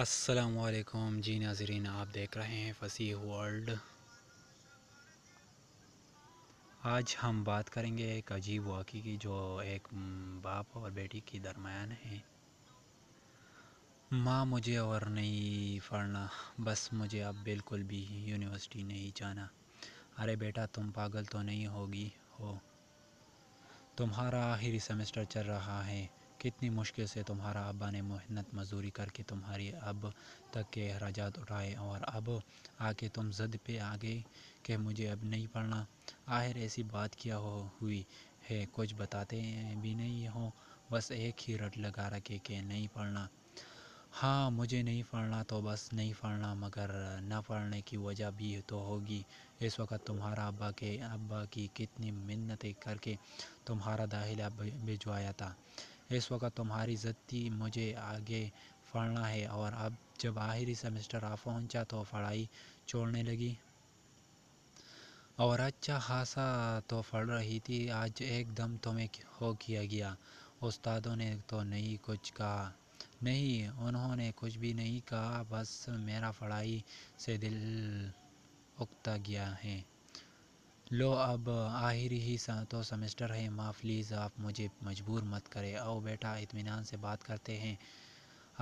असलकुम जी नाजरीन आप देख रहे हैं फसी वर्ल्ड आज हम बात करेंगे एक अजीब वाक़ी की जो एक बाप और बेटी के दरमियान है माँ मुझे और नहीं पढ़ना बस मुझे अब बिल्कुल भी यूनिवर्सिटी नहीं जाना अरे बेटा तुम पागल तो नहीं होगी हो तुम्हारा आखिरी सेमेस्टर चल रहा है कितनी मुश्किल से तुम्हारा अब्बा ने मेहनत मजदूरी करके तुम्हारी अब तक के अखराज उठाए और अब आके तुम ज़द पे आ गए कि मुझे अब नहीं पढ़ना आखिर ऐसी बात क्या हो हुई है कुछ बताते भी नहीं हो बस एक ही रट लगा रखे कि नहीं पढ़ना हाँ मुझे नहीं पढ़ना तो बस नहीं पढ़ना मगर न पढ़ने की वजह भी तो होगी इस वक्त तुम्हारा अब्बा के अब्बा की कितनी मिन्नतें करके तुम्हारा दाखिला भिजवाया था इस वक्त तुम्हारी जद्दी मुझे आगे पढ़ना है और अब जब आखिरी सेमेस्टर आ पहुंचा तो पढ़ाई छोड़ने लगी और अच्छा खासा तो पढ़ रही थी आज एकदम तुम्हें हो किया गया उस्तादों ने तो नहीं कुछ कहा नहीं उन्होंने कुछ भी नहीं कहा बस मेरा पढ़ाई से दिल उकता गया है लो अब आहिर ही तो सेमेस्टर है माँ प्लीज़ आप मुझे मजबूर मत करें आओ बेटा इतमान से बात करते हैं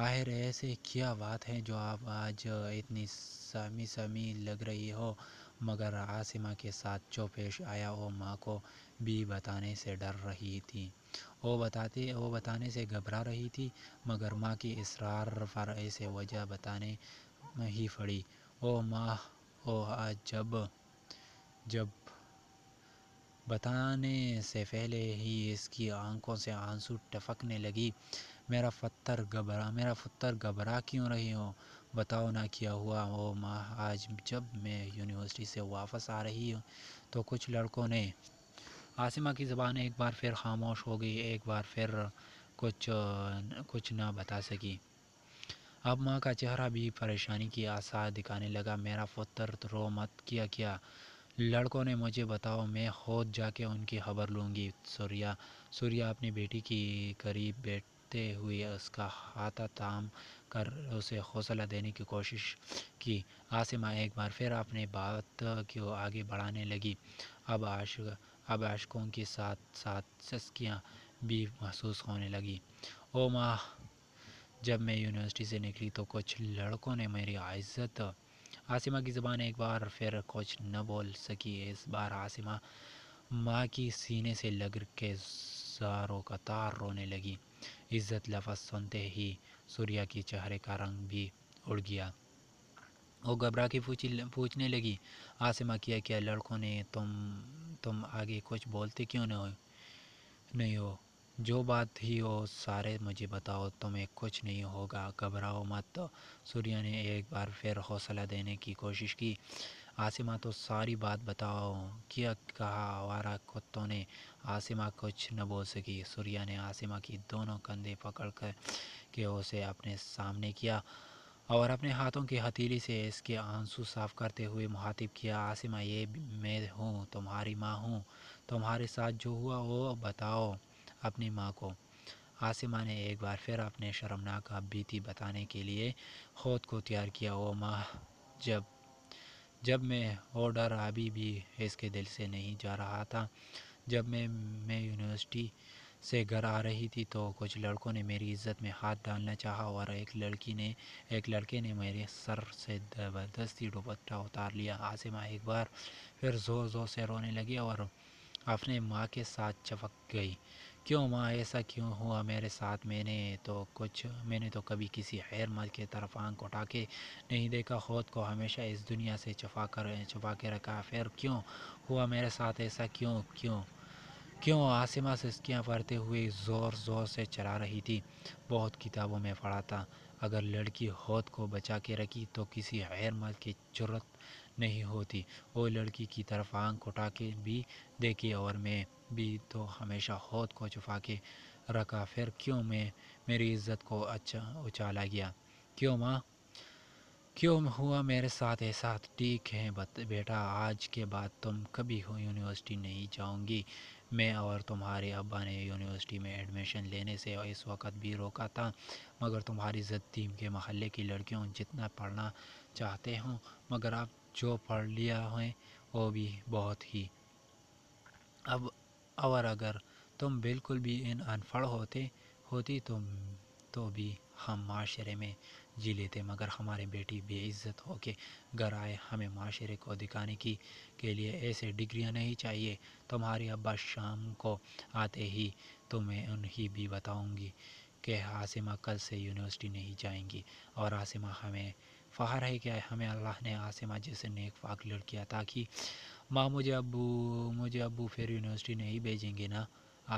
आखिर ऐसे क्या बात है जो आप आज इतनी समी समी लग रही हो मगर आसिमा के साथ जो पेश आया वो माँ को भी बताने से डर रही थी वो बताते वो बताने से घबरा रही थी मगर माँ की इसरार पर ऐसे वजह बताने ही फ़ड़ी ओ माँ ओ आज जब जब बताने से पहले ही इसकी आंखों से आंसू टपकने लगी मेरा पत्थर घबरा मेरा पत्थर घबरा क्यों रही हो बताओ ना क्या हुआ ओ माँ आज जब मैं यूनिवर्सिटी से वापस आ रही हूँ तो कुछ लड़कों ने आसिमा की ज़बान एक बार फिर खामोश हो गई एक बार फिर कुछ कुछ ना बता सकी अब माँ का चेहरा भी परेशानी की आसार दिखाने लगा मेरा पुत्र तो रो मत किया क्या लड़कों ने मुझे बताओ मैं ख़ुद जाके उनकी खबर लूँगी सूर्या सूर्या अपनी बेटी की करीब बैठते हुए उसका हाथा थाम कर उसे हौसला देने की कोशिश की आसिमा एक बार फिर अपने बात को आगे बढ़ाने लगी अब आश अब आशकों के साथ साथ सस्कियाँ भी महसूस होने लगी ओ माह जब मैं यूनिवर्सिटी से निकली तो कुछ लड़कों ने मेरी इज़्ज़त आसिमा की ज़बान एक बार फिर कुछ न बोल सकी इस बार आसिमा माँ की सीने से लग के जारों का तार रोने लगी इज़्ज़त लफज सुनते ही सूर्या के चेहरे का रंग भी उड़ गया वो घबरा के पूछी पूछने लगी आसिमा किया क्या लड़कों ने तुम तुम आगे कुछ बोलते क्यों न हो नहीं हो जो बात ही हो सारे मुझे बताओ तुम्हें कुछ नहीं होगा घबराओ मत सूर्या ने एक बार फिर हौसला देने की कोशिश की आसिमा तो सारी बात बताओ क्या कहा आवारा कुत्तों ने आसिमा कुछ न बोल सकी सूर्या ने आसिमा की दोनों कंधे पकड़ कर के उसे अपने सामने किया और अपने हाथों की हथेली से इसके आंसू साफ करते हुए मुहातिब किया आसिमा ये मैं हूँ तुम्हारी माँ हूँ तुम्हारे साथ जो हुआ वो बताओ अपनी माँ को आसिमा ने एक बार फिर अपने शर्मनाक बीती बताने के लिए खुद को तैयार किया ओ माँ जब जब मैं वो डर अभी भी इसके दिल से नहीं जा रहा था जब मैं मैं यूनिवर्सिटी से घर आ रही थी तो कुछ लड़कों ने मेरी इज्जत में हाथ डालना चाहा और एक लड़की ने एक लड़के ने मेरे सर से ज़बरदस्ती दुपट्टा उतार लिया आसिमा एक बार फिर ज़ोर ज़ोर से रोने लगी और अपने माँ के साथ चपक गई क्यों माँ ऐसा क्यों हुआ मेरे साथ मैंने तो कुछ मैंने तो कभी किसी खैर मर की तरफ आंख उठा के नहीं देखा खुद को हमेशा इस दुनिया से छुपा कर छुपा के रखा फिर क्यों हुआ मेरे साथ ऐसा क्यों क्यों क्यों आसिमा सिस्कियाँ पढ़ते हुए ज़ोर ज़ोर से चला रही थी बहुत किताबों में पढ़ा था अगर लड़की हौद को बचा के रखी तो किसी गैर मर्द की जरूरत नहीं होती वो लड़की की तरफ आंख उठा के भी देखी और मैं भी तो हमेशा हौद को छुपा के रखा फिर क्यों मैं मेरी इज़्ज़त को अच्छा उछाला गया क्यों माँ क्यों हुआ मेरे साथ ऐसा ठीक है बत, बेटा आज के बाद तुम कभी हो यूनिवर्सिटी नहीं जाऊंगी मैं और तुम्हारे अब्बा ने यूनिवर्सिटी में एडमिशन लेने से इस वक्त भी रोका था मगर तुम्हारी ज़द्दीम के महल्ले की लड़कियों जितना पढ़ना चाहते हो मगर आप जो पढ़ लिया है वो भी बहुत ही अब और अगर तुम बिल्कुल भी इन अनपढ़ होते होती तुम तो भी हम माशरे में जी लेते मगर हमारी बेटी बेइज्जत होके घर आए हमें माशरे को दिखाने की के लिए ऐसे डिग्रियां नहीं चाहिए तुम्हारे अब्बा शाम को आते ही तो मैं उन्हें भी बताऊंगी कि आसिमा कल से यूनिवर्सिटी नहीं जाएंगी और आसिमा हमें फ़ार है कि हमें अल्लाह ने आसिमा जैसे नेक फाक लड़किया ताकि माँ मुझे अबू मुझे अबू फिर यूनिवर्सिटी नहीं भेजेंगे ना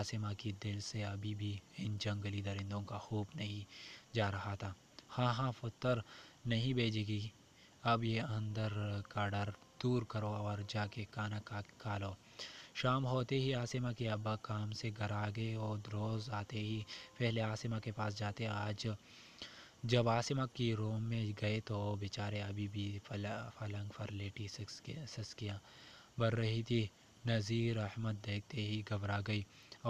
आसिमा की दिल से अभी भी इन जंगली दरिंदों का खूब नहीं जा रहा था हाँ हाँ पुत्र नहीं भेजेगी अब ये अंदर का डर दूर करो और जाके खाना खा खा लो शाम होते ही आसिमा के अब्बा काम से घर आ गए और रोज़ आते ही पहले आसिमा के पास जाते आज जब आसिमा की रूम में गए तो बेचारे अभी भी फल फलंग फर लेटी सस्कियाँ भर रही थी नज़ीर अहमद देखते ही घबरा गई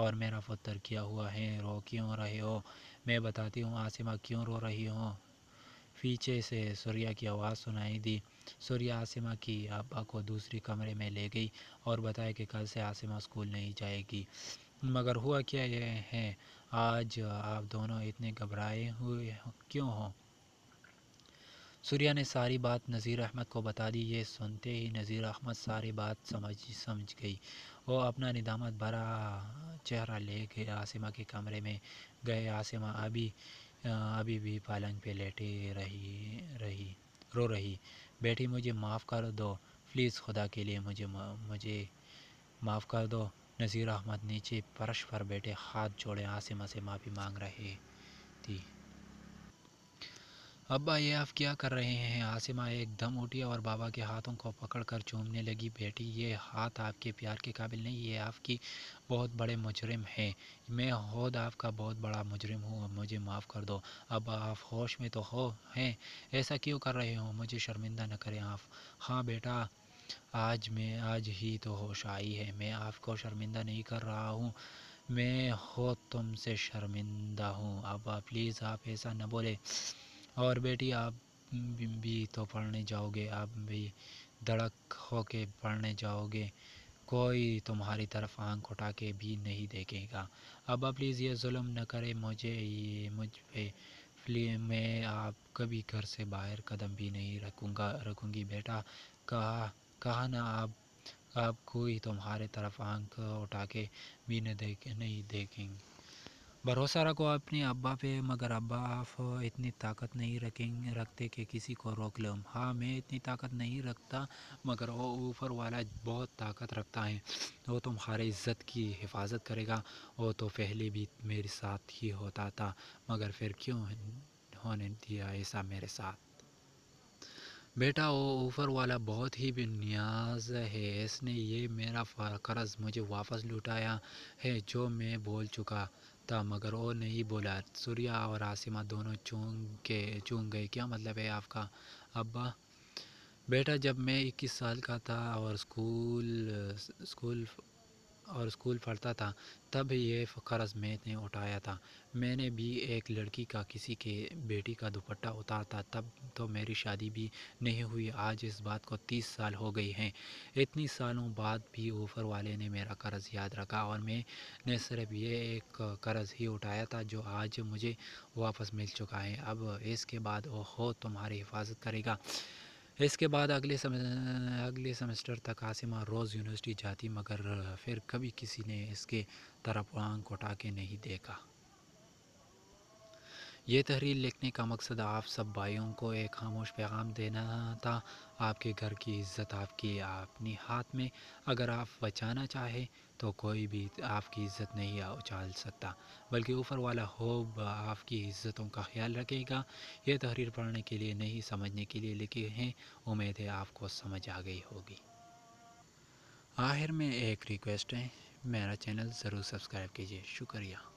और मेरा पुत्र किया हुआ है रो क्यों रहे हो मैं बताती हूँ आसिमा क्यों रो रही हूँ पीछे से सूर्या की आवाज़ सुनाई दी सूर्या आसिमा की आबा को दूसरे कमरे में ले गई और बताया कि कल से आसिमा स्कूल नहीं जाएगी मगर हुआ क्या यह है आज आप दोनों इतने घबराए हुए क्यों हों सूर्या ने सारी बात नज़ीर अहमद को बता दी ये सुनते ही नज़ीर अहमद सारी बात समझ समझ गई वो अपना निदामत भरा चेहरा ले गए आसिमा के कमरे में गए आसिमा अभी अभी भी पलंग पे लेटी रही रही रो रही बेटी मुझे माफ़ कर दो प्लीज़ खुदा के लिए मुझे मुझे माफ़ कर दो नज़ीर अहमद नीचे फर्श पर बैठे हाथ जोड़े आसिमा से माफ़ी मांग रहे थी अब्बा ये आप क्या कर रहे हैं आसिमा एकदम उठी और बाबा के हाथों को पकड़कर चूमने लगी बेटी ये हाथ आपके प्यार के काबिल नहीं ये आपकी बहुत बड़े मुजरिम हैं मैं खुद आपका बहुत बड़ा मुजरिम हूँ अब मुझे माफ़ कर दो अब आप होश में तो हो हैं ऐसा क्यों कर रहे हो मुझे शर्मिंदा न करें आप हाँ बेटा आज मैं आज ही तो होश आई है मैं आपको शर्मिंदा नहीं कर रहा हूँ मैं हो तुमसे शर्मिंदा हूँ अब प्लीज़ आप ऐसा न बोले और बेटी आप भी तो पढ़ने जाओगे आप भी धड़क होके पढ़ने जाओगे कोई तुम्हारी तरफ आंख उठा के भी नहीं देखेगा अब प्लीज़ ये जुल्म न करे मुझे ये मुझ पे मैं आप कभी घर से बाहर कदम भी नहीं रखूँगा रखूँगी बेटा कहा कहा ना आप आप कोई तुम्हारे तरफ आंख उठा के भी न देख नहीं देखेंगे भरोसा रखो अपने अब्बा पे मगर अब्बा आप इतनी ताकत नहीं रखेंगे रखते कि किसी को रोक लो हाँ मैं इतनी ताकत नहीं रखता मगर वो ऊपर वाला बहुत ताकत रखता है वो तुम्हारे इज़्ज़त की हिफाजत करेगा वो तो पहले भी मेरे साथ ही होता था मगर फिर क्यों होने दिया ऐसा मेरे साथ बेटा वो ऊपर वाला बहुत ही बेनियाज है इसने ये मेरा कर्ज़ मुझे वापस लुटाया है जो मैं बोल चुका था मगर वो नहीं बोला सूर्या और आसिमा दोनों चूंग के चूंग गए क्या मतलब है आपका अब्बा बेटा जब मैं इक्कीस साल का था और स्कूल स्कूल और स्कूल पढ़ता था तब ये क़र्ज़ मैंने उठाया था मैंने भी एक लड़की का किसी के बेटी का दुपट्टा उतारा था तब तो मेरी शादी भी नहीं हुई आज इस बात को तीस साल हो गई हैं इतनी सालों बाद भी ऊफर वाले ने मेरा कर्ज़ याद रखा और मैंने सिर्फ ये एक कर्ज़ ही उठाया था जो आज मुझे वापस मिल चुका है अब इसके बाद वह हो तुम्हारी हिफाजत करेगा इसके बाद अगले समय अगले सेमेस्टर तक आसिमा रोज़ यूनिवर्सिटी जाती मगर फिर कभी किसी ने इसके तरफ आंख उठा के नहीं देखा ये तहरीर लिखने का मकसद आप सब भाइयों को एक खामोश पैगाम देना था आपके घर की इज्जत आपकी अपने हाथ में अगर आप बचाना चाहें तो कोई भी आपकी इज़्ज़त नहीं उछाल सकता बल्कि ऊपर वाला होब आपकी इज़्ज़तों का ख्याल रखेगा यह तहरीर पढ़ने के लिए नहीं समझने के लिए लिखी हैं उम्मीद है आपको समझ आ गई होगी आखिर में एक रिक्वेस्ट है मेरा चैनल ज़रूर सब्सक्राइब कीजिए शुक्रिया